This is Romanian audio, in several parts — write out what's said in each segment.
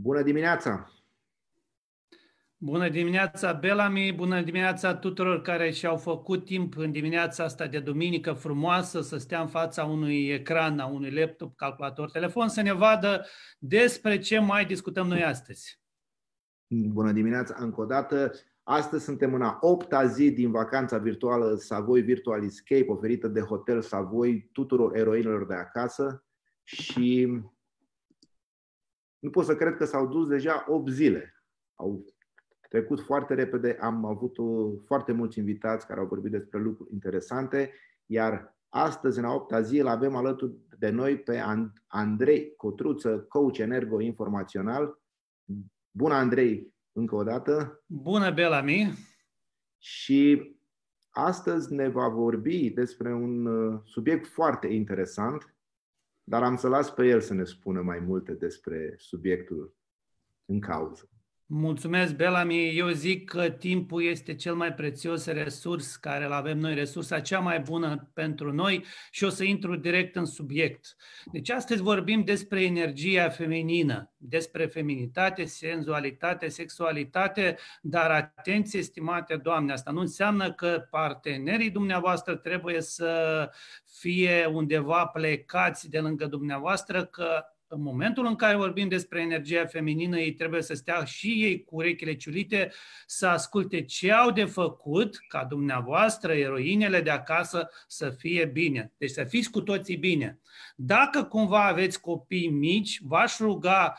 Bună dimineața! Bună dimineața, Belami! Bună dimineața tuturor care și-au făcut timp în dimineața asta de duminică frumoasă să stea în fața unui ecran, a unui laptop, calculator, telefon, să ne vadă despre ce mai discutăm noi astăzi. Bună dimineața încă o dată! Astăzi suntem în a opta zi din vacanța virtuală Savoy Virtual Escape, oferită de Hotel Savoy tuturor eroinelor de acasă și nu pot să cred că s-au dus deja 8 zile. Au trecut foarte repede, am avut uh, foarte mulți invitați care au vorbit despre lucruri interesante, iar astăzi, în a opta zi, îl avem alături de noi pe Andrei Cotruță, coach energo-informațional. Bună, Andrei, încă o dată! Bună, Belami! Și astăzi ne va vorbi despre un uh, subiect foarte interesant, dar am să las pe el să ne spună mai multe despre subiectul în cauză. Mulțumesc, Belami. Eu zic că timpul este cel mai prețios resurs care îl avem noi, resursa cea mai bună pentru noi și o să intru direct în subiect. Deci astăzi vorbim despre energia feminină, despre feminitate, senzualitate, sexualitate, dar atenție, estimate doamne, asta nu înseamnă că partenerii dumneavoastră trebuie să fie undeva plecați de lângă dumneavoastră, că în momentul în care vorbim despre energia feminină, ei trebuie să stea și ei cu urechile ciulite, să asculte ce au de făcut ca dumneavoastră, eroinele de acasă, să fie bine. Deci să fiți cu toții bine. Dacă cumva aveți copii mici, v-aș ruga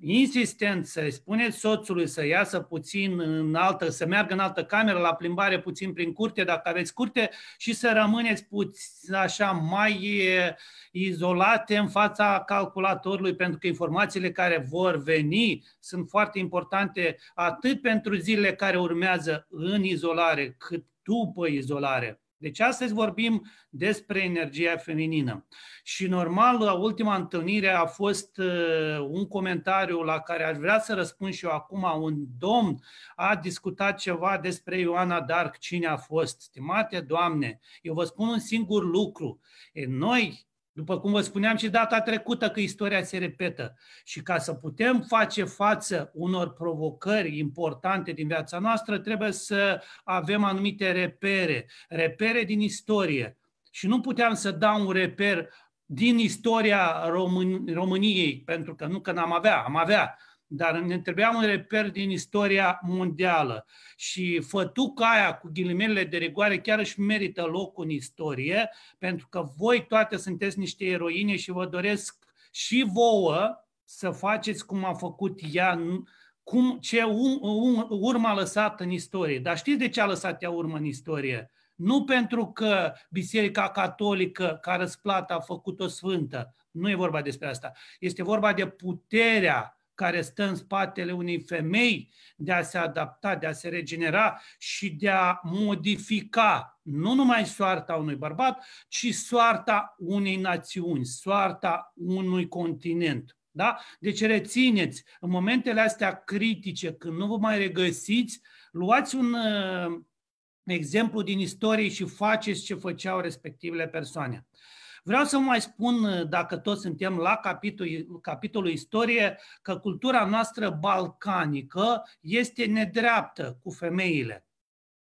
insistent să spuneți soțului să iasă puțin în altă, să meargă în altă cameră la plimbare puțin prin curte, dacă aveți curte, și să rămâneți puțin așa mai eh, izolate în fața calculatorului, pentru că informațiile care vor veni sunt foarte importante atât pentru zilele care urmează în izolare, cât după izolare. Deci astăzi vorbim despre energia feminină. Și normal, la ultima întâlnire a fost uh, un comentariu la care aș vrea să răspund și eu acum. Un domn a discutat ceva despre Ioana Dark, cine a fost. Stimate Doamne, eu vă spun un singur lucru. E, noi, după cum vă spuneam și data trecută că istoria se repetă și ca să putem face față unor provocări importante din viața noastră, trebuie să avem anumite repere, repere din istorie. Și nu puteam să dau un reper din istoria Român- României, pentru că nu că n-am avea, am avea, dar ne trebuia un reper din istoria mondială. Și fătuca aia cu ghilimele de rigoare chiar își merită loc în istorie, pentru că voi toate sunteți niște eroine și vă doresc și vouă să faceți cum a făcut ea, cum, ce um, um, urma lăsat în istorie. Dar știți de ce a lăsat ea urmă în istorie? Nu pentru că Biserica Catolică care răsplată a făcut-o sfântă. Nu e vorba despre asta. Este vorba de puterea care stă în spatele unei femei de a se adapta, de a se regenera și de a modifica nu numai soarta unui bărbat, ci soarta unei națiuni, soarta unui continent. Da? Deci rețineți, în momentele astea critice, când nu vă mai regăsiți, luați un uh, exemplu din istorie și faceți ce făceau respectivele persoane. Uh, Vreau să mai spun, uh, dacă toți suntem la capitolul, capitolul istorie, că cultura noastră balcanică este nedreaptă cu femeile.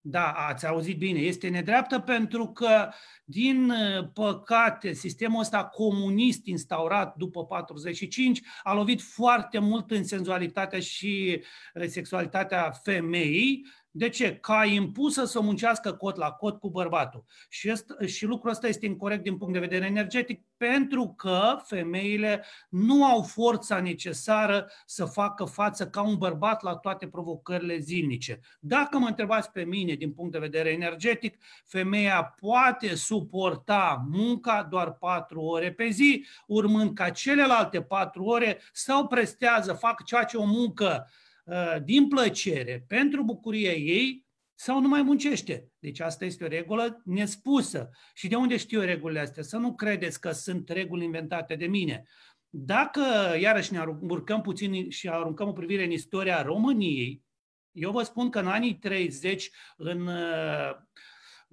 Da, ați auzit bine. Este nedreaptă pentru că, din uh, păcate, sistemul ăsta comunist instaurat după 45 a lovit foarte mult în senzualitatea și uh, sexualitatea femeii de ce? Ca impusă să muncească cot la cot cu bărbatul. Și, este, și lucrul ăsta este incorrect din punct de vedere energetic, pentru că femeile nu au forța necesară să facă față ca un bărbat la toate provocările zilnice. Dacă mă întrebați pe mine din punct de vedere energetic, femeia poate suporta munca doar 4 ore pe zi, urmând ca celelalte 4 ore sau prestează, fac ceea ce o muncă uh, Uh, din plăcere, pentru bucuria ei, sau nu mai muncește. Deci asta este o regulă nespusă. Și de unde știu regulile astea? Să nu credeți că sunt reguli inventate de mine. Dacă, iarăși, ne urcăm puțin și aruncăm o privire în istoria României, eu vă spun că în anii 30, în uh,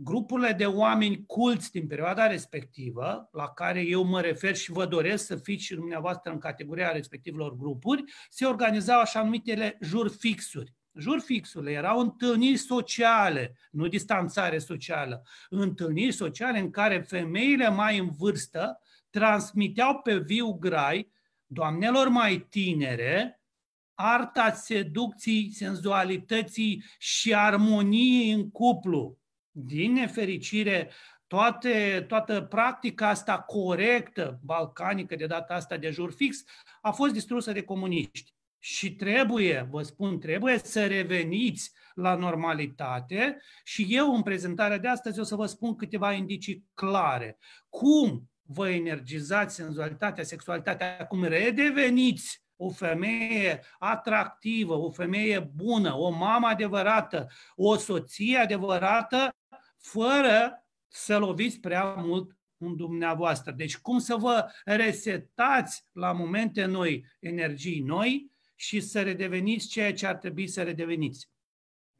grupurile de oameni culți din perioada respectivă, la care eu mă refer și vă doresc să fiți și dumneavoastră în categoria respectivelor grupuri, se organizau așa numitele jurfixuri. Jurfixurile erau întâlniri sociale, nu distanțare socială, întâlniri sociale în care femeile mai în vârstă transmiteau pe viu grai doamnelor mai tinere, arta seducției, senzualității și armoniei în cuplu. Din nefericire, toate, toată practica asta corectă, balcanică de data asta de jur fix, a fost distrusă de comuniști. Și trebuie, vă spun, trebuie să reveniți la normalitate și eu în prezentarea de astăzi o să vă spun câteva indicii clare. Cum vă energizați senzualitatea, sexualitatea, cum redeveniți o femeie atractivă, o femeie bună, o mamă adevărată, o soție adevărată, fără să loviți prea mult în dumneavoastră. Deci cum să vă resetați la momente noi energii noi și să redeveniți ceea ce ar trebui să redeveniți.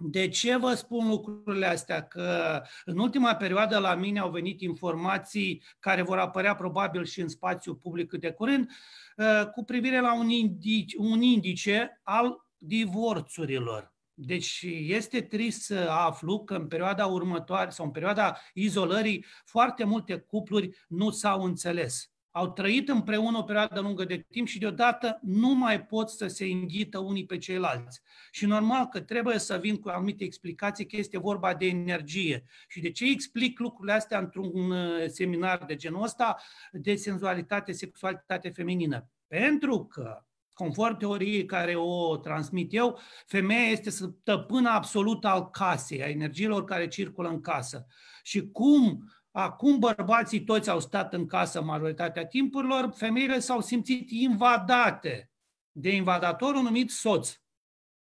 De ce vă spun lucrurile astea? Că în ultima perioadă la mine au venit informații care vor apărea probabil și în spațiu public cât de curând uh, cu privire la un indice, un indice al divorțurilor. Deci este trist să aflu că în perioada următoare sau în perioada izolării foarte multe cupluri nu s-au înțeles au trăit împreună o perioadă lungă de timp și deodată nu mai pot să se înghită unii pe ceilalți. Și normal că trebuie să vin cu anumite explicații că este vorba de energie. Și de ce explic lucrurile astea într-un uh, seminar de genul ăsta de senzualitate, sexualitate feminină? Pentru că conform teoriei care o transmit eu, femeia este stăpâna absolută al casei, a energiilor care circulă în casă. Și cum Acum bărbații toți au stat în casă majoritatea timpurilor, femeile s-au simțit invadate de invadatorul numit soț.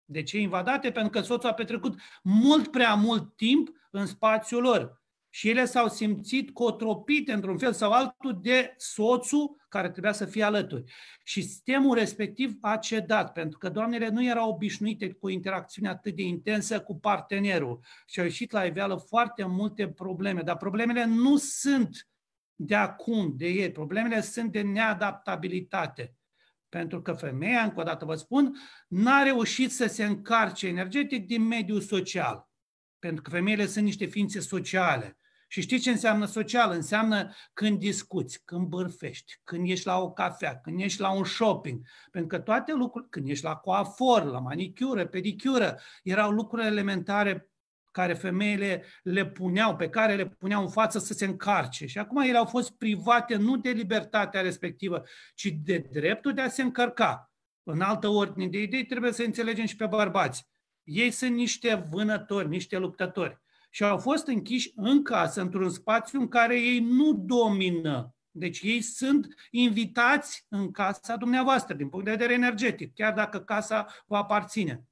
De ce invadate? Pentru că soțul a petrecut mult prea mult timp în spațiul lor și ele s-au simțit cotropite într-un fel sau altul de soțul care trebuia să fie alături. Și sistemul respectiv a cedat, pentru că doamnele nu erau obișnuite cu interacțiunea atât de intensă cu partenerul și au ieșit la iveală foarte multe probleme. Dar problemele nu sunt de acum, de ei, problemele sunt de neadaptabilitate. Pentru că femeia, încă o dată vă spun, n-a reușit să se încarce energetic din mediul social. Pentru că femeile sunt niște ființe sociale. Și știi ce înseamnă social? Înseamnă când discuți, când bârfești, când ești la o cafea, când ești la un shopping. Pentru că toate lucrurile, când ești la coafor, la manicură, pedicură, erau lucruri elementare care femeile le puneau, pe care le puneau în față să se încarce. Și acum ele au fost private nu de libertatea respectivă, ci de dreptul de a se încărca. În altă ordine de idei trebuie să înțelegem și pe bărbați. Ei sunt niște vânători, niște luptători și au fost închiși în casă, într-un spațiu în care ei nu domină. Deci ei sunt invitați în casa dumneavoastră, din punct de vedere energetic, chiar dacă casa vă aparține.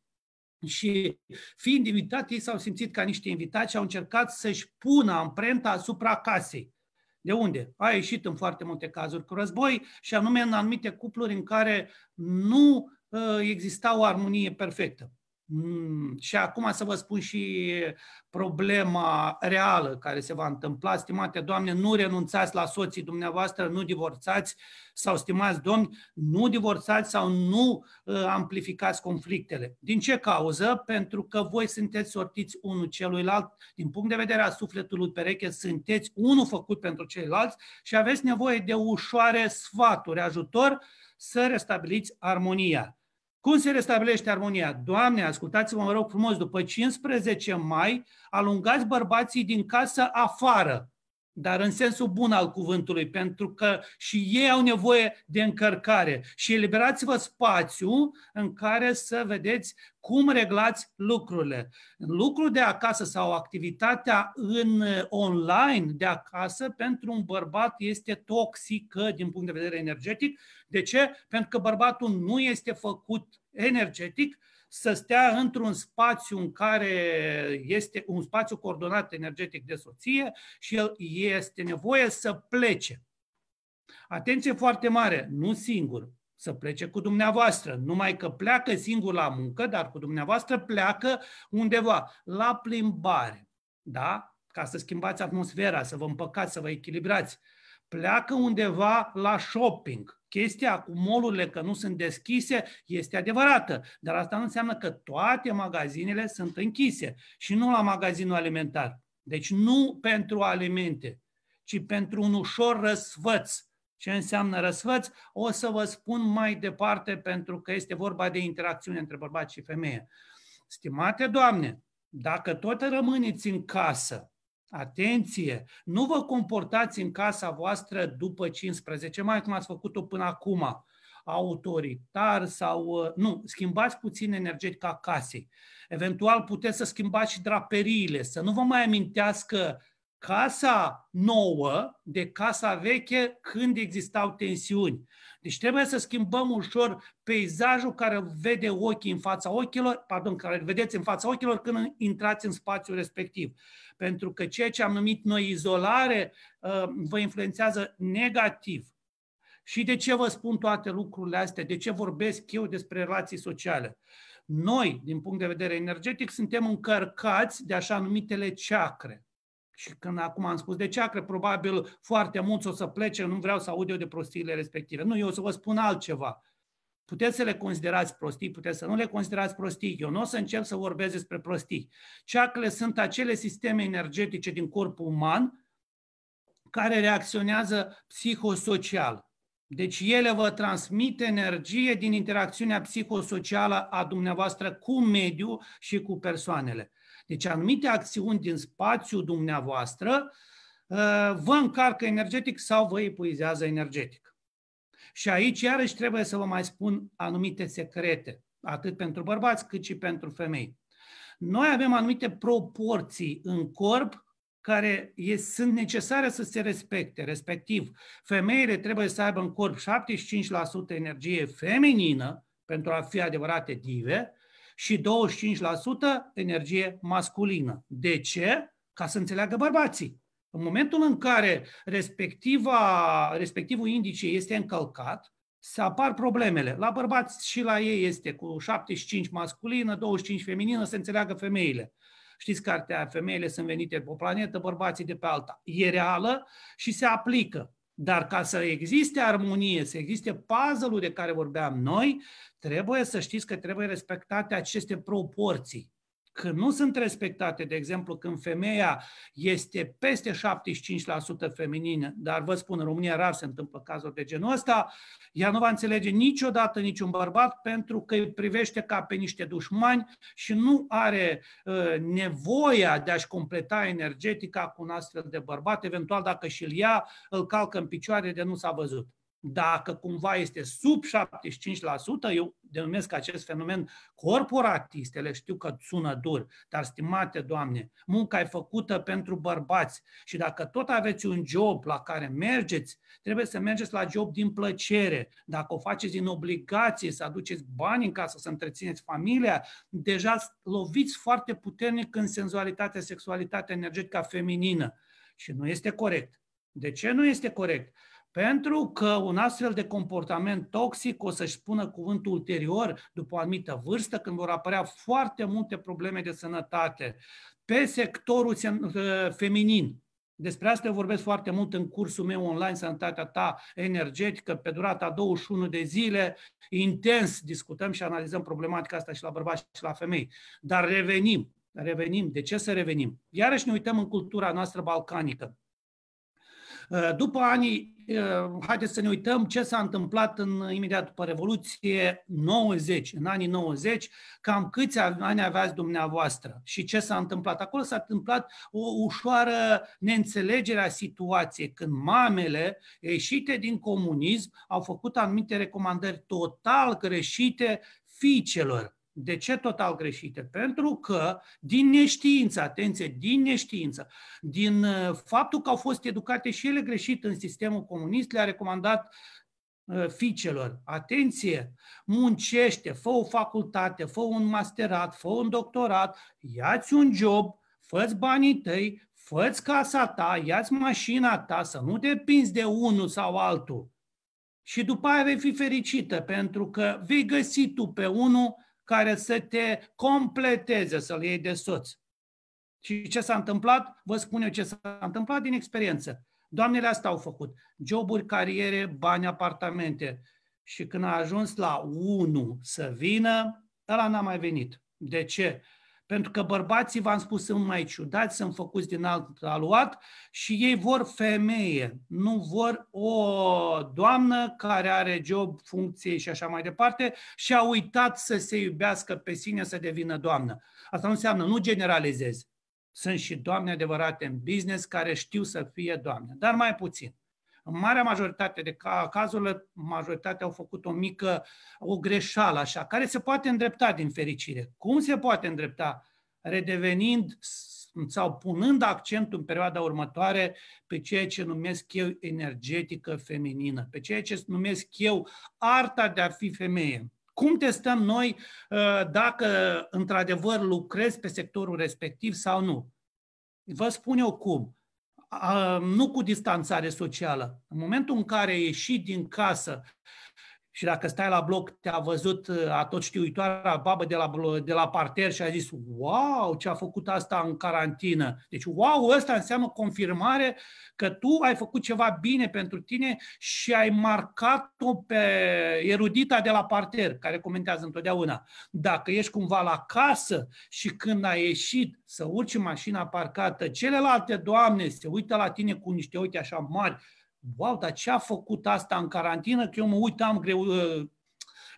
Și fiind invitați, ei s-au simțit ca niște invitați și au încercat să-și pună amprenta asupra casei. De unde? A ieșit în foarte multe cazuri cu război și anume în anumite cupluri în care nu ă, exista o armonie perfectă. Mm. Și acum să vă spun și problema reală care se va întâmpla. Stimate doamne, nu renunțați la soții dumneavoastră, nu divorțați sau, stimați domni, nu divorțați sau nu uh, amplificați conflictele. Din ce cauză? Pentru că voi sunteți sortiți unul celuilalt. Din punct de vedere a sufletului pereche, sunteți unul făcut pentru ceilalți și aveți nevoie de ușoare sfaturi, ajutor să restabiliți armonia. Cum se restabilește armonia? Doamne, ascultați-mă, mă rog frumos, după 15 mai, alungați bărbații din casă afară dar în sensul bun al cuvântului, pentru că și ei au nevoie de încărcare. Și eliberați-vă spațiu în care să vedeți cum reglați lucrurile. Lucrul de acasă sau activitatea în uh, online de acasă pentru un bărbat este toxică din punct de vedere energetic. De ce? Pentru că bărbatul nu este făcut energetic să stea într-un spațiu în care este un spațiu coordonat energetic de soție și el este nevoie să plece. Atenție foarte mare, nu singur, să plece cu dumneavoastră. Numai că pleacă singur la muncă, dar cu dumneavoastră pleacă undeva, la plimbare. Da? Ca să schimbați atmosfera, să vă împăcați, să vă echilibrați. Pleacă undeva la shopping chestia cu molurile că nu sunt deschise este adevărată, dar asta nu înseamnă că toate magazinele sunt închise și nu la magazinul alimentar. Deci nu pentru alimente, ci pentru un ușor răsfăț. Ce înseamnă răsfăț? O să vă spun mai departe pentru că este vorba de interacțiune între bărbat și femeie. Stimate doamne, dacă tot rămâneți în casă, Atenție! Nu vă comportați în casa voastră după 15, mai cum ați făcut-o până acum, autoritar sau... Uh, nu, schimbați puțin energetica casei. Eventual puteți să schimbați și draperiile, să nu vă mai amintească casa nouă de casa veche când existau tensiuni. Deci trebuie să schimbăm ușor peisajul care vede ochii în fața ochilor, pardon, care vedeți în fața ochilor când intrați în spațiul respectiv. Pentru că ceea ce am numit noi izolare uh, vă influențează negativ. Și de ce vă spun toate lucrurile astea? De ce vorbesc eu despre relații sociale? Noi, din punct de vedere energetic, suntem încărcați de așa numitele chakre. Și când acum am spus de ceacră, probabil foarte mulți o să plece, nu vreau să aud eu de prostiile respective. Nu, eu o să vă spun altceva. Puteți să le considerați prostii, puteți să nu le considerați prostii. Eu nu o să încep să vorbesc despre prostii. Ceacrele sunt acele sisteme energetice din corpul uman care reacționează psihosocial. Deci ele vă transmit energie din interacțiunea psihosocială a dumneavoastră cu mediul și cu persoanele. Deci anumite acțiuni din spațiul dumneavoastră uh, vă încarcă energetic sau vă epuizează energetic. Și aici iarăși trebuie să vă mai spun anumite secrete, atât pentru bărbați cât și pentru femei. Noi avem anumite proporții în corp care e, sunt necesare să se respecte. Respectiv, femeile trebuie să aibă în corp 75% energie feminină pentru a fi adevărate dive și 25% energie masculină. De ce? Ca să înțeleagă bărbații. În momentul în care respectiva, respectivul indice este încălcat, se apar problemele. La bărbați și la ei este cu 75 masculină, 25 feminină, să înțeleagă femeile. Știți cartea Femeile sunt venite pe o planetă, bărbații de pe alta. E reală și se aplică. Dar ca să existe armonie, să existe puzzle-ul de care vorbeam noi, trebuie să știți că trebuie respectate aceste proporții când nu sunt respectate, de exemplu, când femeia este peste 75% feminină, dar vă spun, în România rar se întâmplă cazuri de genul ăsta, ea nu va înțelege niciodată niciun bărbat pentru că îi privește ca pe niște dușmani și nu are uh, nevoia de a-și completa energetica cu un astfel de bărbat, eventual dacă și-l ia, îl calcă în picioare de nu s-a văzut dacă cumva este sub 75%, eu denumesc acest fenomen corporatistele, știu că sună dur, dar stimate doamne, munca e făcută pentru bărbați și dacă tot aveți un job la care mergeți, trebuie să mergeți la job din plăcere. Dacă o faceți din obligație să aduceți bani în casă, să întrețineți familia, deja loviți foarte puternic în senzualitatea, sexualitatea energetică feminină. Și nu este corect. De ce nu este corect? Pentru că un astfel de comportament toxic o să-și pună cuvântul ulterior, după o anumită vârstă, când vor apărea foarte multe probleme de sănătate pe sectorul uh, feminin. Despre asta vorbesc foarte mult în cursul meu online, Sănătatea ta energetică, pe durata 21 de zile. Intens discutăm și analizăm problematica asta și la bărbați și la femei. Dar revenim, revenim. De ce să revenim? Iarăși ne uităm în cultura noastră balcanică. Ă, după anii, ă, haideți să ne uităm ce s-a întâmplat în, imediat după Revoluție 90, în anii 90, cam câți ani aveați dumneavoastră și ce s-a întâmplat. Acolo s-a întâmplat o ușoară neînțelegere a situației, când mamele ieșite din comunism au făcut anumite recomandări total greșite fiicelor de ce total greșite? Pentru că din neștiință, atenție, din neștiință, din uh, faptul că au fost educate și ele greșit în sistemul comunist, le-a recomandat uh, fiicelor, atenție, muncește, fă o facultate, fă un masterat, fă un doctorat, ia-ți un job, fă-ți banii tăi, fă-ți casa ta, ia-ți mașina ta, să nu depinzi de unul sau altul. Și după aia vei fi fericită, pentru că vei găsi tu pe unul care să te completeze, să-l iei de soț. Și ce s-a întâmplat? Vă spun eu ce s-a întâmplat din experiență. Doamnele asta au făcut. Joburi, cariere, bani, apartamente. Și când a ajuns la unul să vină, ăla n-a mai venit. De ce? Pentru că bărbații, v-am spus, sunt mai ciudați, sunt făcuți din alt aluat și ei vor femeie, nu vor o doamnă care are job, funcție și așa mai departe și a uitat să se iubească pe sine, să devină doamnă. Asta nu înseamnă, nu generalizez. Sunt și doamne adevărate în business care știu să fie doamne, dar mai puțin. În marea majoritate de cazurile, majoritatea au făcut o mică, o greșeală așa, care se poate îndrepta din fericire. Cum se poate îndrepta? Redevenind sau punând accentul în perioada următoare pe ceea ce numesc eu energetică feminină, pe ceea ce numesc eu arta de a fi femeie. Cum testăm noi ă, dacă într-adevăr lucrez pe sectorul respectiv sau nu? Vă spun eu cum nu cu distanțare socială. În momentul în care ieși din casă și dacă stai la bloc, te-a văzut uh, a tot știuitoarea babă de la, de la parter și a zis, wow, ce a făcut asta în carantină. Deci, wow, ăsta înseamnă confirmare că tu ai făcut ceva bine pentru tine și ai marcat-o pe erudita de la parter, care comentează întotdeauna. Dacă ești cumva la casă și când ai ieșit să urci mașina parcată, celelalte doamne se uită la tine cu niște ochi așa mari, wow, dar ce a făcut asta în carantină, că eu mă uitam greu, ă,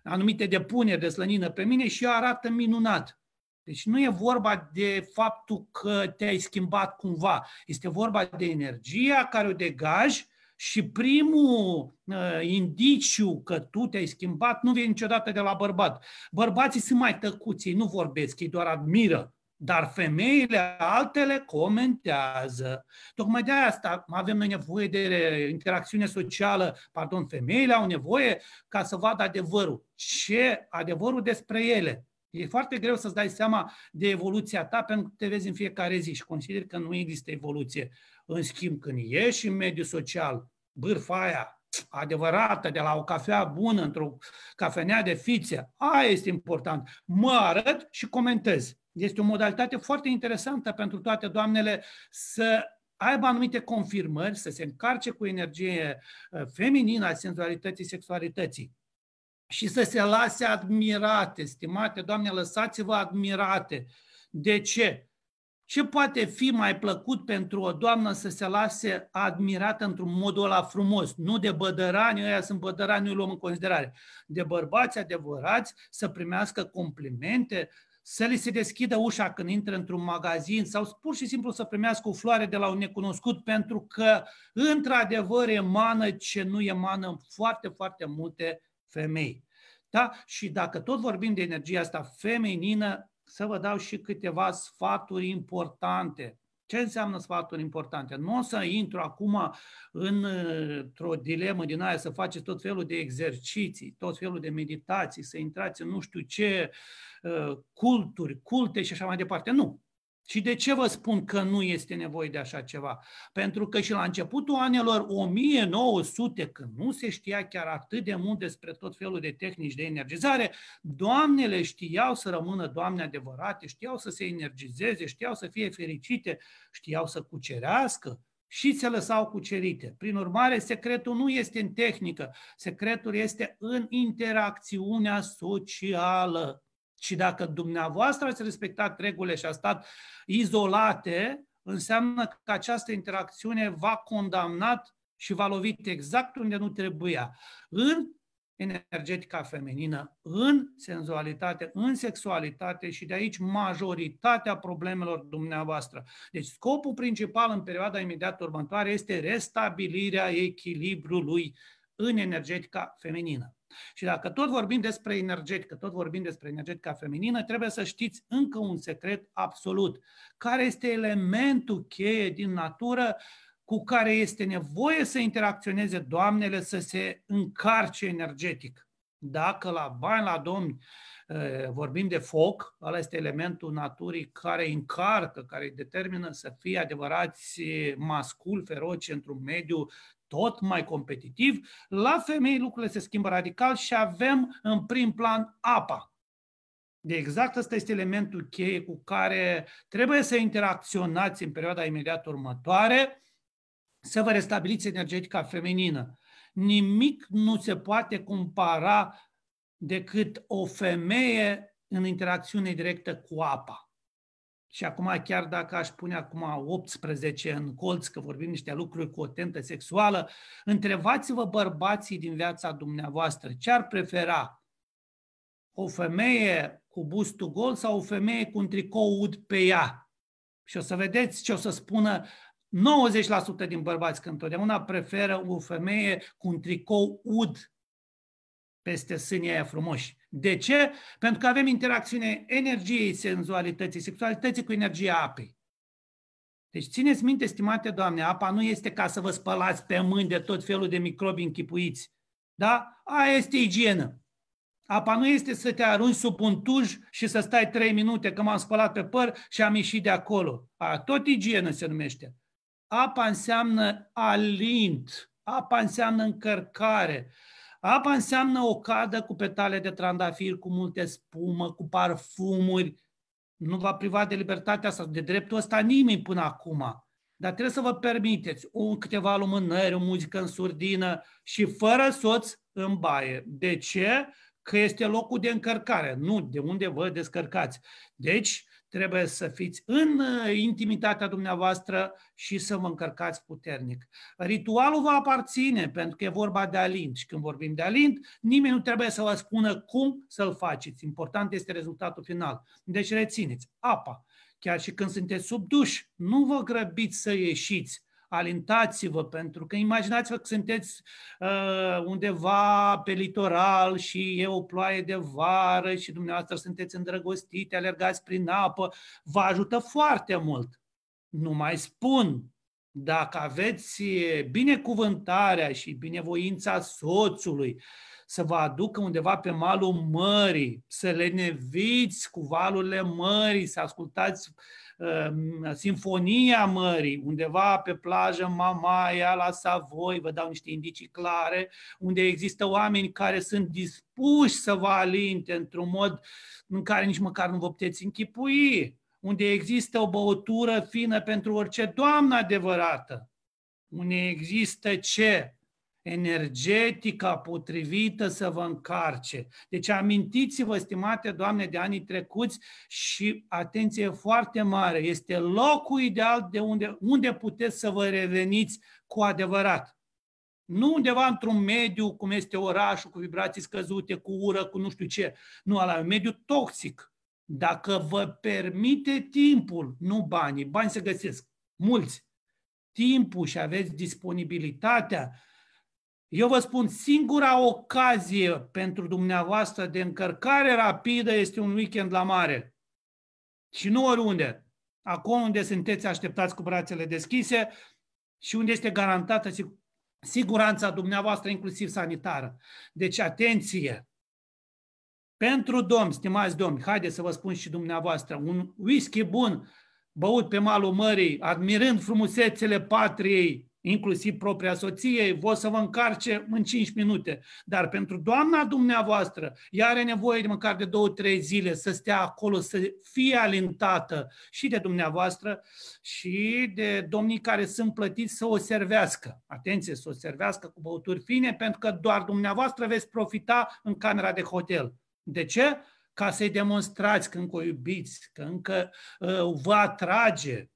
anumite depuneri de slănină pe mine și arată minunat. Deci nu e vorba de faptul că te-ai schimbat cumva, este vorba de energia care o degaj și primul uh, indiciu că tu te-ai schimbat nu vine niciodată de la bărbat. Bărbații sunt mai tăcuți, ei nu vorbesc, ei doar admiră dar femeile altele comentează. Tocmai de asta avem noi nevoie de interacțiune socială. Pardon, femeile au nevoie ca să vadă adevărul. Ce adevărul despre ele? E foarte greu să-ți dai seama de evoluția ta pentru că te vezi în fiecare zi și consideri că nu există evoluție. În schimb, când ieși în mediul social, bârfa aia adevărată, de la o cafea bună într-o cafenea de fiță, aia este important. Mă arăt și comentez. Este o modalitate foarte interesantă pentru toate doamnele să aibă anumite confirmări, să se încarce cu energie uh, feminină a senzualității, sexualității și să se lase admirate, stimate doamne, lăsați-vă admirate. De ce? Ce poate fi mai plăcut pentru o doamnă să se lase admirată într-un modul ăla frumos? Nu de bădărani, ăia sunt bădărani, nu luăm în considerare. De bărbați adevărați să primească complimente, să li se deschidă ușa când intră într-un magazin sau pur și simplu să primească o floare de la un necunoscut pentru că într-adevăr emană ce nu emană foarte, foarte multe femei. Da? Și dacă tot vorbim de energia asta feminină, să vă dau și câteva sfaturi importante. Ce înseamnă sfaturi importante? Nu o să intru acum într-o dilemă din aia să faceți tot felul de exerciții, tot felul de meditații, să intrați în nu știu ce uh, culturi, culte și așa mai departe. Nu. Și de ce vă spun că nu este nevoie de așa ceva? Pentru că și la începutul anilor 1900, când nu se știa chiar atât de mult despre tot felul de tehnici de energizare, doamnele știau să rămână doamne adevărate, știau să se energizeze, știau să fie fericite, știau să cucerească și se lăsau cucerite. Prin urmare, secretul nu este în tehnică, secretul este în interacțiunea socială și dacă dumneavoastră ați respectat regulile și a stat izolate, înseamnă că această interacțiune va condamnat și va lovit exact unde nu trebuia. În energetica feminină, în senzualitate, în sexualitate și de aici majoritatea problemelor dumneavoastră. Deci scopul principal în perioada imediat următoare este restabilirea echilibrului în energetica feminină. Și dacă tot vorbim despre energetică, tot vorbim despre energetica feminină, trebuie să știți încă un secret absolut. Care este elementul cheie din natură cu care este nevoie să interacționeze doamnele să se încarce energetic? Dacă la bani, la domni, vorbim de foc, ăla este elementul naturii care încarcă, care determină să fie adevărați mascul feroci într-un mediu tot mai competitiv, la femei lucrurile se schimbă radical și avem în prim plan apa. De exact ăsta este elementul cheie cu care trebuie să interacționați în perioada imediat următoare, să vă restabiliți energetica feminină. Nimic nu se poate compara decât o femeie în interacțiune directă cu apa. Și acum, chiar dacă aș pune acum 18 în colț, că vorbim niște lucruri cu o tentă sexuală, întrebați-vă bărbații din viața dumneavoastră ce ar prefera o femeie cu bustul gol sau o femeie cu un tricou ud pe ea. Și o să vedeți ce o să spună 90% din bărbați, că întotdeauna preferă o femeie cu un tricou ud peste sânii aia frumoși. De ce? Pentru că avem interacțiune energiei senzualității, sexualității cu energia apei. Deci țineți minte, stimate doamne, apa nu este ca să vă spălați pe mâini de tot felul de microbi închipuiți. Da? Aia este igienă. Apa nu este să te arunci sub un tuj și să stai trei minute că m-am spălat pe păr și am ieșit de acolo. A, tot igienă se numește. Apa înseamnă alint, apa înseamnă încărcare, Apa înseamnă o cadă cu petale de trandafir, cu multe spumă, cu parfumuri. Nu va priva de libertatea asta, de dreptul ăsta nimeni până acum. Dar trebuie să vă permiteți un câteva lumânări, o muzică în surdină și fără soț în baie. De ce? Că este locul de încărcare, nu de unde vă descărcați. Deci, trebuie să fiți în uh, intimitatea dumneavoastră și să vă încărcați puternic. Ritualul vă aparține, pentru că e vorba de alint și când vorbim de alint, nimeni nu trebuie să vă spună cum să-l faceți. Important este rezultatul final. Deci rețineți apa. Chiar și când sunteți sub duș, nu vă grăbiți să ieșiți alintați-vă, pentru că imaginați-vă că sunteți uh, undeva pe litoral și e o ploaie de vară și dumneavoastră sunteți îndrăgostite, alergați prin apă, vă ajută foarte mult. Nu mai spun, dacă aveți eh, binecuvântarea și binevoința soțului să vă aducă undeva pe malul mării, să le neviți cu valurile mării, să ascultați uh, Ehm, Sinfonia Mării, undeva pe plajă Mamaia, la Savoi, vă dau niște indicii clare, unde există oameni care sunt dispuși să vă alinte într-un mod în care nici măcar nu vă puteți închipui, unde există o băutură fină pentru orice doamnă adevărată, unde există ce? energetica potrivită să vă încarce. Deci amintiți-vă, stimate Doamne, de anii trecuți și atenție foarte mare, este locul ideal de unde, unde puteți să vă reveniți cu adevărat. Nu undeva într-un mediu, cum este orașul, cu vibrații scăzute, cu ură, cu nu știu ce. Nu, ala un mediu toxic. Dacă vă permite timpul, nu banii, bani se găsesc, mulți, timpul și aveți disponibilitatea eu vă spun, singura ocazie pentru dumneavoastră de încărcare rapidă este un weekend la mare. Și nu oriunde. Acolo unde sunteți așteptați cu brațele deschise și unde este garantată siguranța dumneavoastră, inclusiv sanitară. Deci, atenție! Pentru domni, stimați domni, haideți să vă spun și dumneavoastră, un whisky bun băut pe malul mării, admirând frumusețele patriei, inclusiv propria soție, vă să vă încarce în 5 minute. Dar pentru doamna dumneavoastră, ea are nevoie de măcar de 2-3 zile să stea acolo, să fie alintată și de dumneavoastră și de domnii care sunt plătiți să o servească. Atenție, să o servească cu băuturi fine, pentru că doar dumneavoastră veți profita în camera de hotel. De ce? Ca să-i demonstrați că încă o iubiți, că încă uh, vă atrage,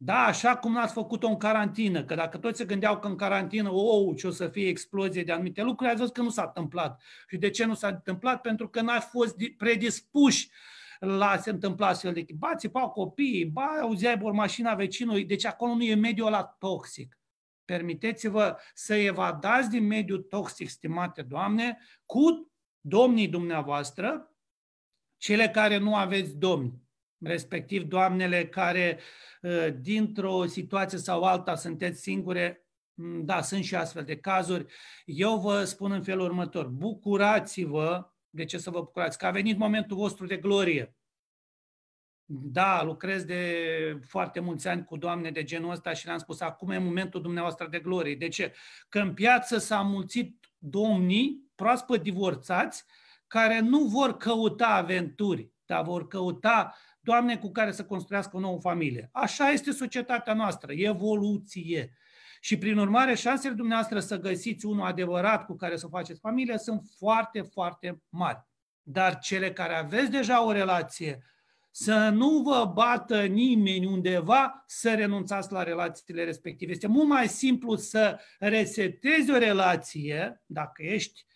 da, așa cum n ați făcut-o în carantină, că dacă toți se gândeau că în carantină, ou, oh, oh, ce o să fie explozie de anumite lucruri, ați văzut că nu s-a întâmplat. Și de ce nu s-a întâmplat? Pentru că n-ați fost predispuși la se întâmpla astfel de Ba, țipau copiii, ba, auzeai bor mașina vecinului, deci acolo nu e mediul ăla toxic. Permiteți-vă să evadați din mediul toxic, stimate Doamne, cu domnii dumneavoastră, cele care nu aveți domni. Da. respectiv doamnele care ă, dintr-o situație sau alta sunteți singure, da, sunt și astfel de cazuri. Eu vă spun în felul următor, bucurați-vă, de ce să vă bucurați? Că a venit momentul vostru de glorie. Da, lucrez de foarte mulți ani cu doamne de genul ăsta și le-am spus, acum e momentul dumneavoastră de glorie. De ce? Că în piață s-a mulțit domnii proaspăt divorțați care nu vor căuta aventuri, dar vor căuta uh, doamne cu care să construiască o nouă familie. Așa este societatea noastră, evoluție. Și prin urmare, șansele dumneavoastră să găsiți unul adevărat cu care să faceți familie sunt foarte, foarte mari. Dar cele care aveți deja o relație, să nu vă bată nimeni undeva să renunțați la relațiile respective. Este mult mai simplu să resetezi o relație, dacă ești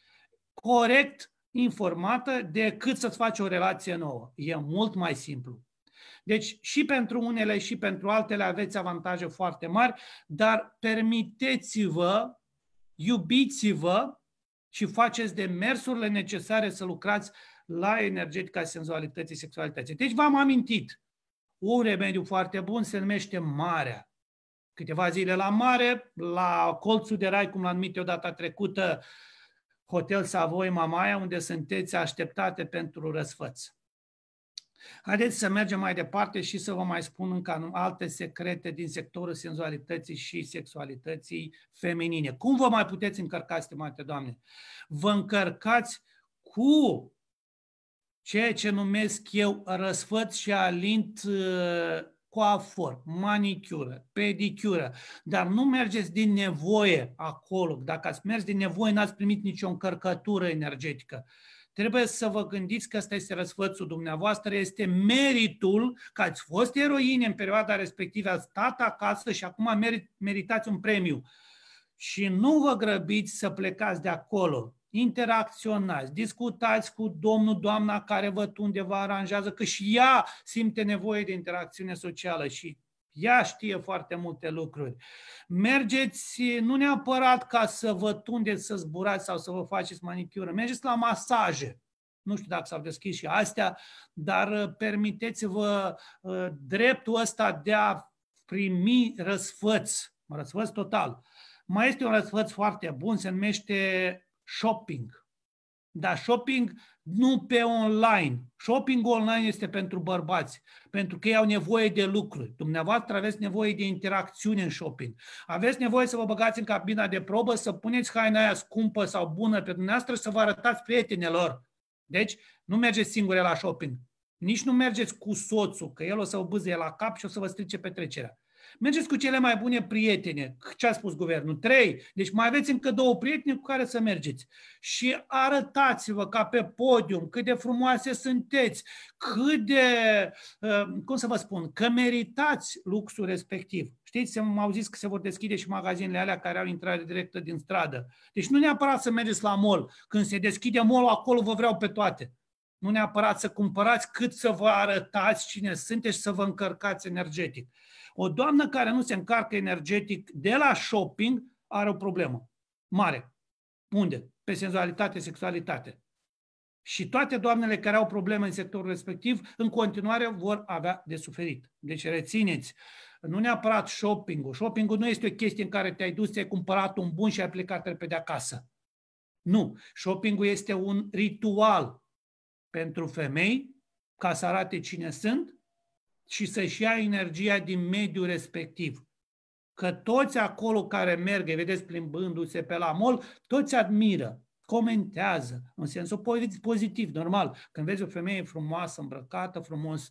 corect informată decât să-ți faci o relație nouă. E mult mai simplu. Deci și pentru unele și pentru altele aveți avantaje foarte mari, dar permiteți-vă, iubiți-vă și faceți demersurile necesare să lucrați la energetica senzualității, sexualității. Deci v-am amintit, un remediu foarte bun se numește marea. Câteva zile la mare, la colțul de rai, cum l-am numit eu data trecută, uh, Hotel Savoy Mamaia, unde sunteți așteptate pentru răsfăț. Haideți să mergem mai departe și să vă mai spun încă alte secrete din sectorul senzualității și sexualității feminine. Cum vă mai puteți încărca, stimate doamne? Vă încărcați cu ceea ce numesc eu răsfăț și alint uh, coafor, manicură, pedicură, dar nu mergeți din nevoie acolo. Dacă ați mers din nevoie, n-ați primit nicio încărcătură energetică. Trebuie să vă gândiți că ăsta este răsfățul dumneavoastră, este meritul că ați fost eroine în perioada respectivă, ați stat acasă și acum merit, meritați un premiu. Și nu vă grăbiți să plecați de acolo interacționați, discutați cu domnul, doamna care vă vă aranjează, că și ea simte nevoie de interacțiune socială și ea știe foarte multe lucruri. Mergeți nu neapărat ca să vă tundeți, să zburați sau să vă faceți manicură, mergeți la masaje. Nu știu dacă s-au deschis și astea, dar uh, permiteți-vă uh, dreptul ăsta de a primi răsfăț, răsfăț total. Mai este un răsfăț foarte bun, se numește shopping. Dar shopping nu pe online. Shopping online este pentru bărbați, pentru că ei au nevoie de lucruri. Dumneavoastră aveți nevoie de interacțiune în shopping. Aveți nevoie să vă băgați în cabina de probă, să puneți haina aia scumpă sau bună pe dumneavoastră și să vă arătați prietenilor. Deci, nu mergeți singure la shopping. Nici nu mergeți cu soțul, că el o să vă bâze la cap și o să vă strice petrecerea. Mergeți cu cele mai bune prietene. Ce a spus guvernul? Trei. Deci mai aveți încă două prieteni cu care să mergeți. Și arătați-vă ca pe podium cât de frumoase sunteți, cât de, uh, cum să vă spun, că meritați luxul respectiv. Știți, am auzit că se vor deschide și magazinele alea care au intrare directă din stradă. Deci nu neapărat să mergeți la mall. Când se deschide mall, acolo vă vreau pe toate nu neapărat să cumpărați, cât să vă arătați cine sunteți și să vă încărcați energetic. O doamnă care nu se încarcă energetic de la shopping are o problemă mare. Unde? Pe senzualitate, sexualitate. Și toate doamnele care au probleme în sectorul respectiv, în continuare vor avea de suferit. Deci rețineți, nu neapărat shopping-ul. Shopping-ul nu este o chestie în care te-ai dus, ți-ai cumpărat un bun și ai plecat repede acasă. Nu. Shopping-ul este un ritual pentru femei, ca să arate cine sunt, și să-și ia energia din mediul respectiv. Că toți acolo care merg, vedeți, plimbându-se pe la mol, toți admiră, comentează, în sensul pozitiv, normal. Când vezi o femeie frumoasă, îmbrăcată, frumos,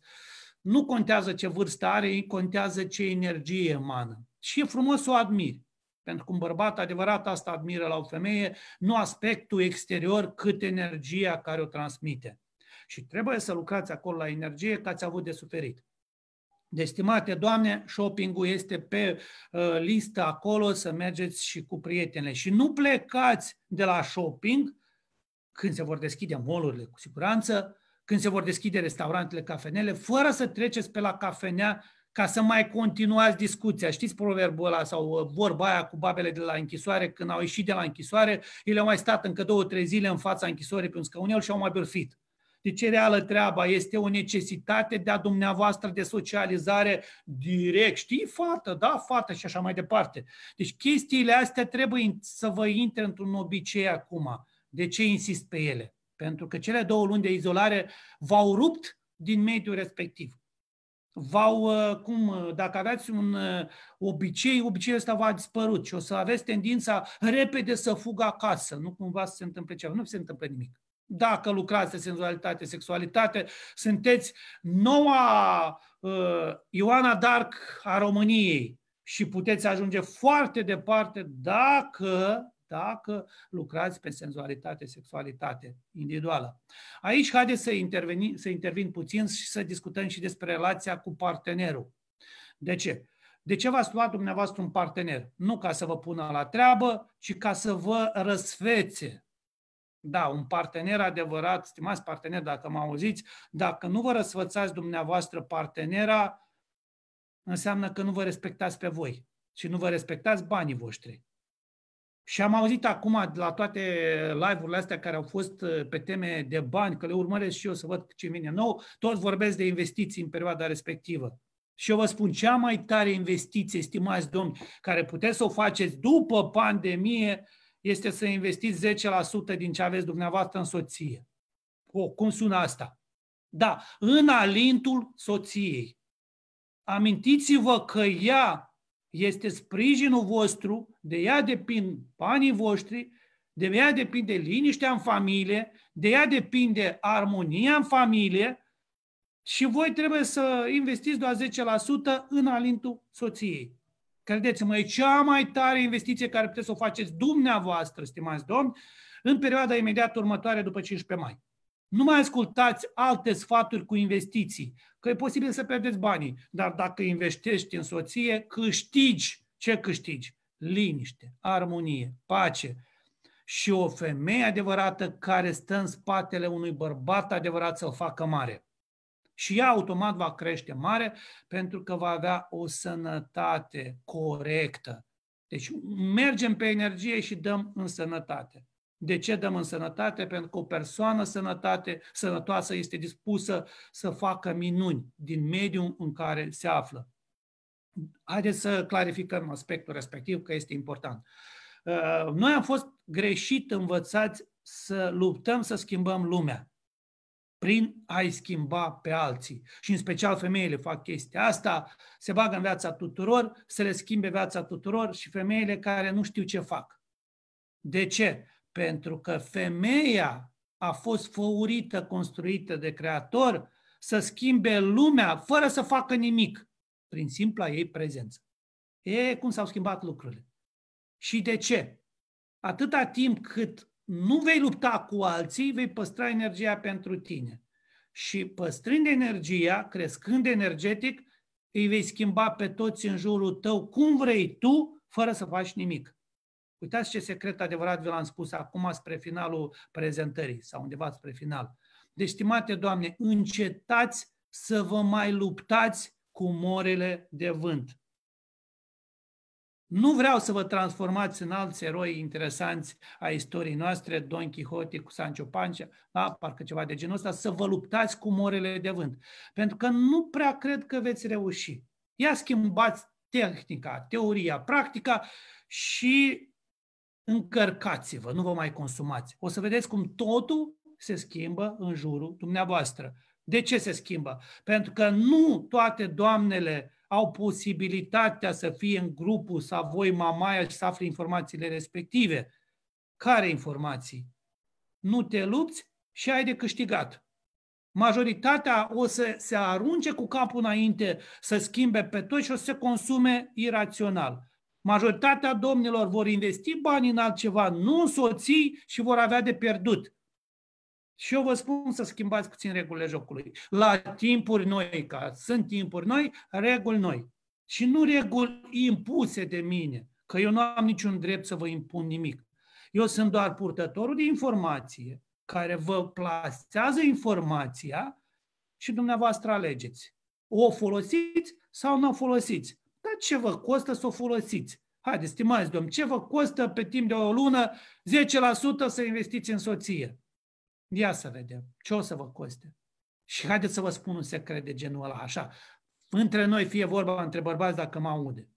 nu contează ce vârstă are, contează ce energie emană. Și e frumos să o admiri. Pentru că un bărbat adevărat asta admiră la o femeie, nu aspectul exterior, cât energia care o transmite. Și trebuie să lucrați acolo la energie că ați avut de suferit. De deci, stimate doamne, shoppingul este pe uh, listă acolo să mergeți și cu prietenele. Și nu plecați de la shopping când se vor deschide molurile cu siguranță, când se vor deschide restaurantele, cafenele, fără să treceți pe la cafenea ca să mai continuați discuția. Știți proverbul ăla sau uh, vorba aia cu babele de la închisoare, când au ieșit de la închisoare, ele au mai stat încă două, trei zile în fața închisorii pe un scaunel și au mai bârfit. De ce reală treaba este o necesitate de a dumneavoastră de socializare direct. Știi, fată, da, fată și așa mai departe. Deci, chestiile astea trebuie să vă intre într-un obicei acum. De ce insist pe ele? Pentru că cele două luni de izolare v-au rupt din mediul respectiv. V-au, uh, cum, uh, dacă aveți un uh, obicei, obiceiul ăsta v-a dispărut și o să aveți tendința repede să fugă acasă, nu cumva să se întâmple ceva. Nu se întâmplă nimic dacă lucrați de senzualitate, sexualitate, sunteți noua uh, Ioana Dark a României și puteți ajunge foarte departe dacă dacă lucrați pe senzualitate, sexualitate individuală. Aici haideți să, interveni, să intervin puțin și să discutăm și despre relația cu partenerul. De ce? De ce v-ați luat dumneavoastră un partener? Nu ca să vă pună la treabă, ci ca să vă răsfețe. Da, un partener adevărat, stimați parteneri, dacă mă auziți, dacă nu vă răsfățați dumneavoastră partenera, înseamnă că nu vă respectați pe voi și nu vă respectați banii voștri. Și am auzit acum la toate live-urile astea care au fost uh, pe teme de bani, că le urmăresc și eu să văd ce vine nou, toți vorbesc de investiții în perioada respectivă. Și eu vă spun, cea mai tare investiție, stimați domni, care puteți să o faceți după pandemie, este să investiți 10% din ce aveți dumneavoastră în soție. O, cum sună asta? Da, în alintul soției. Amintiți-vă că ea este sprijinul vostru, de ea depind banii voștri, de ea depinde liniștea în familie, de ea depinde armonia în familie și voi trebuie să investiți doar 10% în alintul soției. Credeți-mă, e cea mai tare investiție care puteți să o faceți dumneavoastră, stimați domni, în perioada imediat următoare după 15 mai. Nu mai ascultați alte sfaturi cu investiții, că e posibil să pierdeți banii, dar dacă investești în soție, câștigi. Ce câștigi? Liniște, armonie, pace și o femeie adevărată care stă în spatele unui bărbat adevărat să-l facă mare. Și ea automat va crește mare pentru că va avea o sănătate corectă. Deci mergem pe energie și dăm în sănătate. De ce dăm în sănătate? Pentru că o persoană sănătate, sănătoasă este dispusă să facă minuni din mediul în care se află. Haideți să clarificăm aspectul respectiv, că este important. Uh, noi am fost greșit învățați să luptăm să schimbăm lumea prin a-i schimba pe alții. Și în special femeile fac chestia asta, se bagă în viața tuturor, să le schimbe viața tuturor și femeile care nu știu ce fac. De ce? Pentru că femeia a fost făurită, construită de Creator să schimbe lumea fără să facă nimic, prin simpla ei prezență. E cum s-au schimbat lucrurile. Și de ce? Atâta timp cât nu vei lupta cu alții, vei păstra energia pentru tine. Și păstrând energia, crescând energetic, îi vei schimba pe toți în jurul tău cum vrei tu, fără să faci nimic. Uitați ce secret adevărat vi l-am spus acum spre finalul prezentării sau undeva spre final. Deci, stimate Doamne, încetați să vă mai luptați cu morele de vânt. Nu vreau să vă transformați în alți eroi interesanți a istoriei noastre, Don Quixote cu Sancho Panza, da? parcă ceva de genul ăsta, să vă luptați cu morele de vânt. Pentru că nu prea cred că veți reuși. Ia schimbați tehnica, teoria, practica și încărcați-vă, nu vă mai consumați. O să vedeți cum totul se schimbă în jurul dumneavoastră. De ce se schimbă? Pentru că nu toate doamnele au posibilitatea să fie în grupul voi Mamaia și să afle informațiile respective. Care informații? Nu te lupți și ai de câștigat. Majoritatea o să se arunce cu capul înainte să schimbe pe toți și o să se consume irațional. Majoritatea domnilor vor investi bani în altceva, nu în soții și vor avea de pierdut. Și eu vă spun să schimbați puțin regulile jocului. La timpuri noi, ca sunt timpuri noi, reguli noi. Și nu reguli impuse de mine, că eu nu am niciun drept să vă impun nimic. Eu sunt doar purtătorul de informație care vă plasează informația și dumneavoastră alegeți. O folosiți sau nu o folosiți. Dar ce vă costă să o folosiți? Haideți, stimați domn, ce vă costă pe timp de o lună 10% să investiți în soție? Ia să vedem. Ce o să vă coste? Și haideți să vă spun un secret de genul ăla, așa. Între noi fie vorba între bărbați dacă mă aude.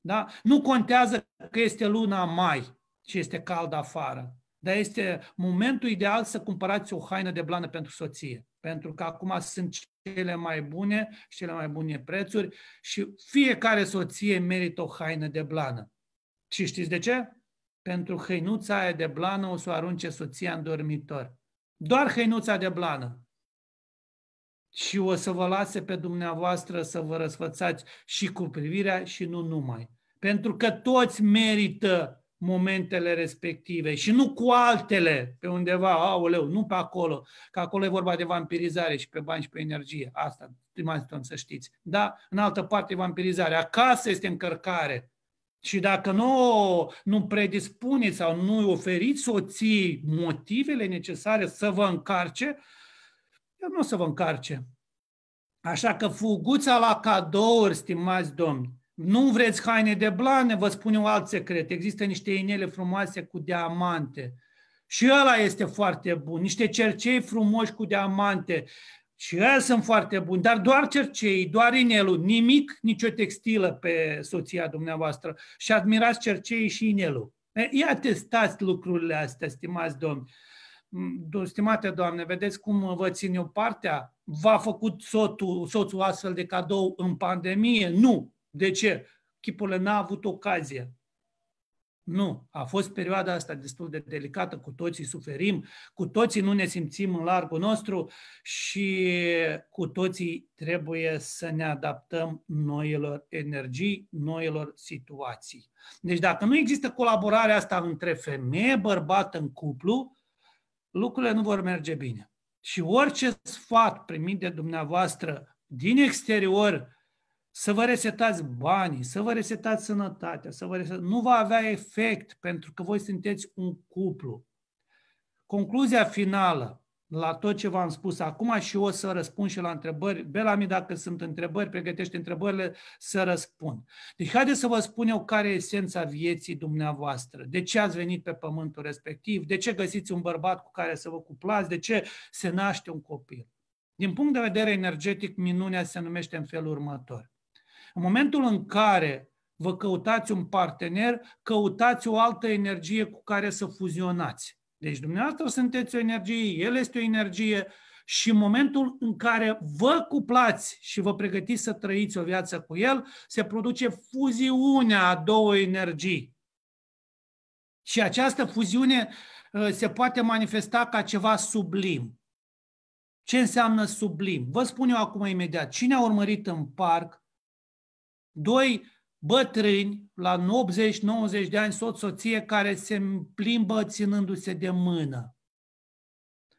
Da? Nu contează că este luna mai și este cald afară, dar este momentul ideal să cumpărați o haină de blană pentru soție. Pentru că acum sunt cele mai bune și cele mai bune prețuri și fiecare soție merită o haină de blană. Și știți de ce? Pentru hăinuța aia de blană o să o arunce soția în dormitor doar hăinuța de blană. Și o să vă lase pe dumneavoastră să vă răsfățați și cu privirea și nu numai. Pentru că toți merită momentele respective și nu cu altele pe undeva, aoleu, nu pe acolo, că acolo e vorba de vampirizare și pe bani și pe energie. Asta, prima dată să știți. Da, în altă parte e vampirizare. Acasă este încărcare. Și dacă nu, nu predispuneți sau nu oferiți soții motivele necesare să vă încarce, eu nu o să vă încarce. Așa că fuguța la cadouri, stimați domni. Nu vreți haine de blane, vă spun un alt secret. Există niște inele frumoase cu diamante. Și ăla este foarte bun. Niște cercei frumoși cu diamante. Și aia sunt foarte buni, dar doar cercei, doar inelul, nimic, nicio textilă pe soția dumneavoastră. Și admirați cercei și inelul. Ia testați lucrurile astea, stimați domni. Mm, stimate doamne, vedeți cum vă țin eu partea? V-a făcut soțul, soțul astfel de cadou în pandemie? Nu. De ce? Chipurile n-a avut ocazie. Nu, a fost perioada asta destul de delicată, cu toții suferim, cu toții nu ne simțim în largul nostru și cu toții trebuie să ne adaptăm noilor energii, noilor situații. Deci dacă nu există colaborarea asta între femeie, bărbat în cuplu, lucrurile nu vor merge bine. Și orice sfat primit de dumneavoastră din exterior să vă resetați banii, să vă resetați sănătatea, să vă resetați... nu va avea efect pentru că voi sunteți un cuplu. Concluzia finală la tot ce v-am spus acum și o să răspund și la întrebări. Belami, dacă sunt întrebări, pregătește întrebările să răspund. Deci haideți să vă spun eu care e esența vieții dumneavoastră. De ce ați venit pe pământul respectiv? De ce găsiți un bărbat cu care să vă cuplați? De ce se naște un copil? Din punct de vedere energetic, minunea se numește în felul următor. În momentul în care vă căutați un partener, căutați o altă energie cu care să fuzionați. Deci dumneavoastră sunteți o energie, el este o energie și în momentul în care vă cuplați și vă pregătiți să trăiți o viață cu el, se produce fuziunea a două energii. Și această fuziune uh, se poate manifesta ca ceva sublim. Ce înseamnă sublim? Vă spun eu acum imediat. Cine a urmărit în parc Doi, bătrâni, la 80-90 de ani, soț-soție, care se plimbă ținându-se de mână.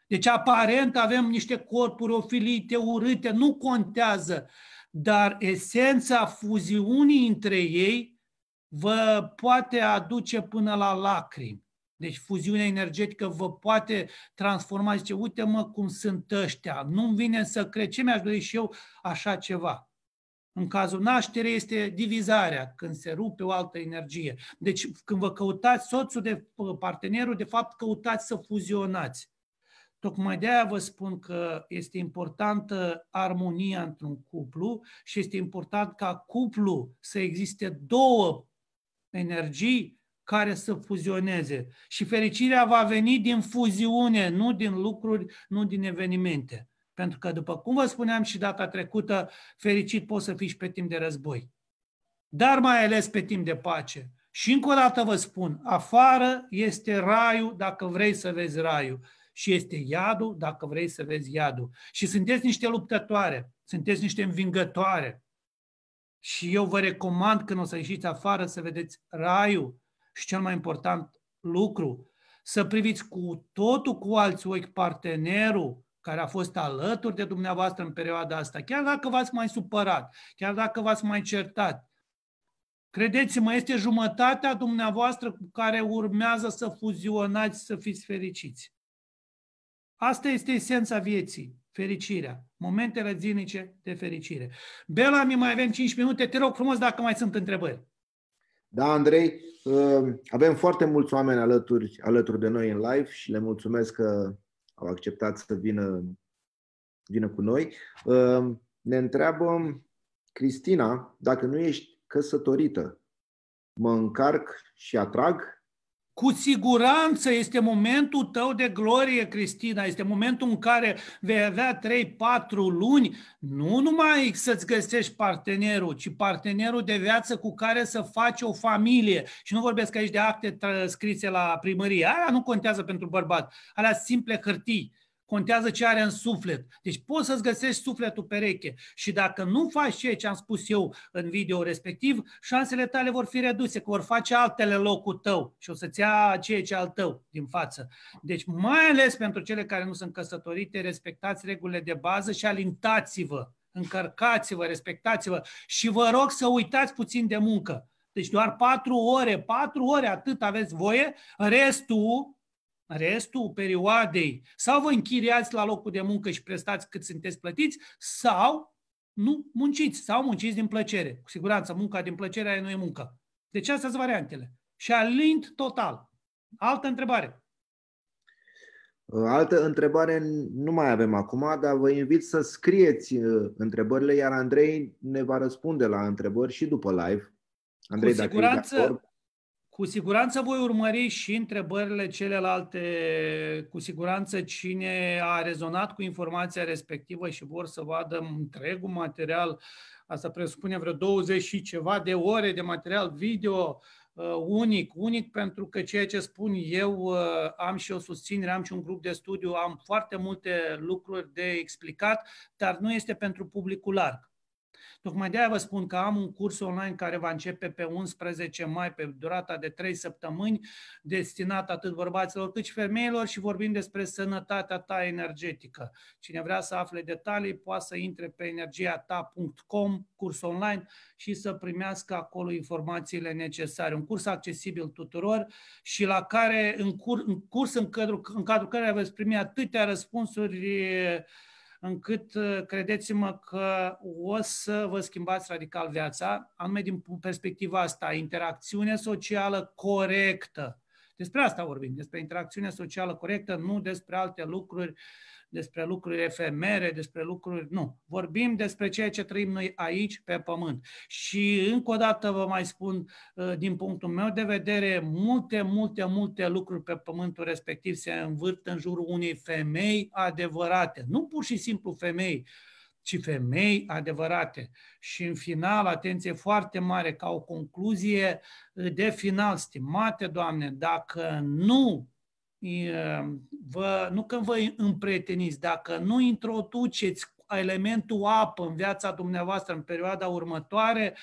Deci, aparent, avem niște corpuri ofilite, urâte, nu contează, dar esența fuziunii între ei vă poate aduce până la lacrimi. Deci fuziunea energetică vă poate transforma, zice, uite mă cum sunt ăștia, nu-mi vine să cred, ce mi-aș dori și eu așa ceva. În cazul nașterii este divizarea, când se rupe o altă energie. Deci când vă căutați soțul de partenerul, de fapt căutați să fuzionați. Tocmai de aia vă spun că este importantă armonia într-un cuplu și este important ca cuplu să existe două energii care să fuzioneze. Și fericirea va veni din fuziune, nu din lucruri, nu din evenimente. Pentru că, după cum vă spuneam și data trecută, fericit poți să fii și pe timp de război. Dar mai ales pe timp de pace. Și încă o dată vă spun, afară este raiul dacă vrei să vezi raiul și este iadul dacă vrei să vezi iadul. Și sunteți niște luptătoare, sunteți niște învingătoare. Și eu vă recomand când o să ieșiți afară să vedeți raiul și cel mai important lucru, să priviți cu totul cu alți ochi partenerul care a fost alături de dumneavoastră în perioada asta, chiar dacă v-ați mai supărat, chiar dacă v-ați mai certat, credeți-mă, este jumătatea dumneavoastră cu care urmează să fuzionați, să fiți fericiți. Asta este esența vieții, fericirea, momentele zilnice de fericire. Bela, mi mai avem 5 minute, te rog frumos dacă mai sunt întrebări. Da, Andrei, uh, avem foarte mulți oameni alături, alături de noi în live și le mulțumesc că au acceptat să vină, vină cu noi. Ehm, ne întreabă Cristina, dacă nu ești căsătorită, mă încarc și atrag? Cu siguranță este momentul tău de glorie, Cristina, este momentul în care vei avea 3-4 luni, nu numai să-ți găsești partenerul, ci partenerul de viață cu care să faci o familie. Și nu vorbesc aici de acte scrise la primărie, Aia nu contează pentru bărbat, alea simple hârtii contează ce are în suflet. Deci poți să-ți găsești sufletul pereche și dacă nu faci ceea ce am spus eu în video respectiv, șansele tale vor fi reduse, că vor face altele locul tău și o să-ți ia ceea ce al tău din față. Deci mai ales pentru cele care nu sunt căsătorite, respectați regulile de bază și alintați-vă, încărcați-vă, respectați-vă și vă rog să uitați puțin de muncă. Deci doar patru ore, patru ore atât aveți voie, restul restul perioadei sau vă închiriați la locul de muncă și prestați cât sunteți plătiți sau nu munciți sau munciți din plăcere. Cu siguranță, munca din plăcere aia nu e muncă. Deci astea sunt variantele. Și alint total. Altă întrebare. Altă întrebare nu mai avem acum, dar vă invit să scrieți uh, întrebările, iar Andrei ne va răspunde la întrebări și după live. Andrei, cu siguranță, dacă cu siguranță voi urmări și întrebările celelalte, cu siguranță cine a rezonat cu informația respectivă și vor să vadă întregul material, asta presupune vreo 20 și ceva de ore de material video, uh, unic, unic pentru că ceea ce spun eu uh, am și o susținere, am și un grup de studiu, am foarte multe lucruri de explicat, dar nu este pentru publicul larg. Tocmai de-aia vă spun că am un curs online care va începe pe 11 mai, pe durata de 3 săptămâni, destinat atât bărbaților cât și femeilor și vorbim despre sănătatea ta energetică. Cine vrea să afle detalii, poate să intre pe energiata.com, curs online, și să primească acolo informațiile necesare. Un curs accesibil tuturor și la care, în, cur, în curs în cadrul, în cadrul care veți primi atâtea răspunsuri încât uh, credeți-mă că o să vă schimbați radical viața, anume din perspectiva asta, interacțiune socială corectă. Despre asta vorbim, despre interacțiune socială corectă, nu despre alte lucruri despre lucruri efemere, despre lucruri... Nu. Vorbim despre ceea ce trăim noi aici, pe pământ. Și încă o dată vă mai spun, uh, din punctul meu de vedere, multe, multe, multe lucruri pe pământul respectiv se învârt în jurul unei femei adevărate. Nu pur și simplu femei, ci femei adevărate. Și în final, atenție foarte mare, ca o concluzie uh, de final, stimate Doamne, dacă nu Ehm, vă, nu când vă împreteniți, dacă nu introduceți elementul apă în viața dumneavoastră în perioada următoare,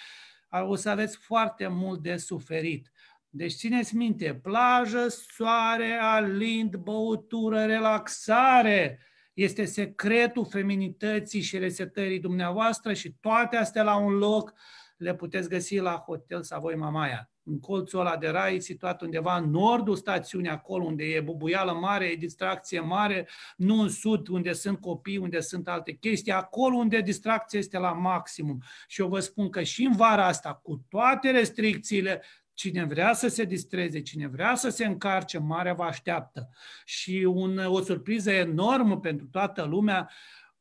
o să aveți foarte mult de suferit. Deci țineți minte, plajă, soare, alind, băutură, relaxare este secretul feminității și resetării dumneavoastră și toate astea la un loc le puteți găsi la Hotel Savoy Mamaia în colțul ăla de rai, situat undeva în nordul stațiunii, acolo unde e bubuială mare, e distracție mare, nu în sud, unde sunt copii, unde sunt alte chestii, acolo unde distracția este la maximum. Și eu vă spun că și în vara asta, cu toate restricțiile, Cine vrea să se distreze, cine vrea să se încarce, marea vă așteaptă. Și un, o surpriză enormă pentru toată lumea.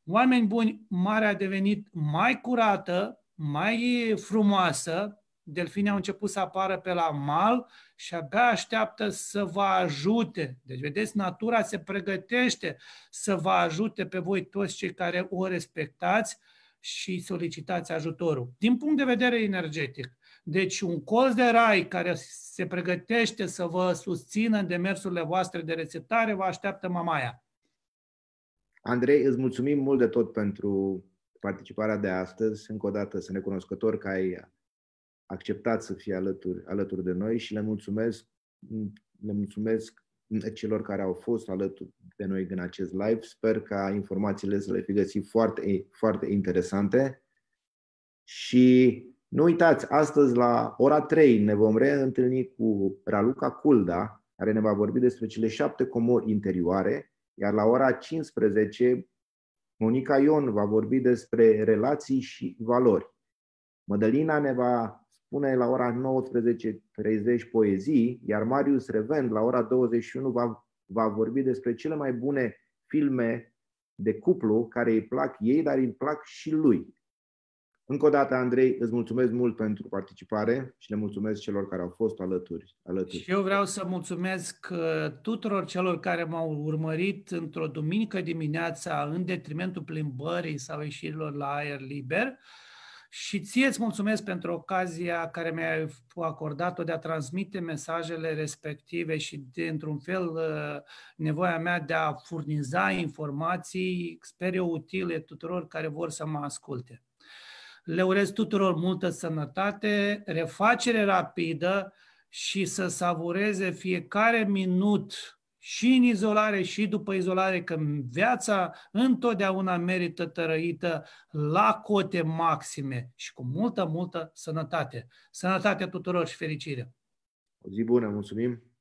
Oameni buni, marea a devenit mai curată, mai frumoasă, delfinii au început să apară pe la mal și abia așteaptă să vă ajute. Deci, vedeți, natura se pregătește să vă ajute pe voi toți cei care o respectați și solicitați ajutorul. Din punct de vedere energetic, deci un colț de rai care se pregătește să vă susțină în demersurile voastre de rețetare, vă așteaptă mamaia. Andrei, îți mulțumim mult de tot pentru participarea de astăzi. Încă o dată sunt recunoscător că ai acceptat să fie alături, alături de noi și le mulțumesc, le mulțumesc celor care au fost alături de noi în acest live. Sper ca informațiile să le fi găsit foarte, foarte interesante. Și nu uitați, astăzi la ora 3 ne vom reîntâlni cu Raluca Culda, care ne va vorbi despre cele șapte comori interioare, iar la ora 15 Monica Ion va vorbi despre relații și valori. Mădălina ne va spune la ora 19.30 poezii, iar Marius Revend la ora 21 va, va vorbi despre cele mai bune filme de cuplu care îi plac ei, dar îi plac și lui. Încă o dată, Andrei, îți mulțumesc mult pentru participare și le mulțumesc celor care au fost alături. alături. Și eu vreau să mulțumesc uh, tuturor celor care m-au urmărit într-o duminică dimineața în detrimentul plimbării sau ieșirilor la aer liber. Și ție îți mulțumesc pentru ocazia care mi-ai acordat-o de a transmite mesajele respective și, într-un fel, uh, nevoia mea de a furniza informații, sper eu, utile tuturor care vor să mă asculte. Le urez tuturor multă sănătate, refacere rapidă și să savureze fiecare minut și în izolare și după izolare, că viața întotdeauna merită tărăită la cote maxime și cu multă, multă sănătate. Sănătate tuturor și fericire! O zi bună, mulțumim!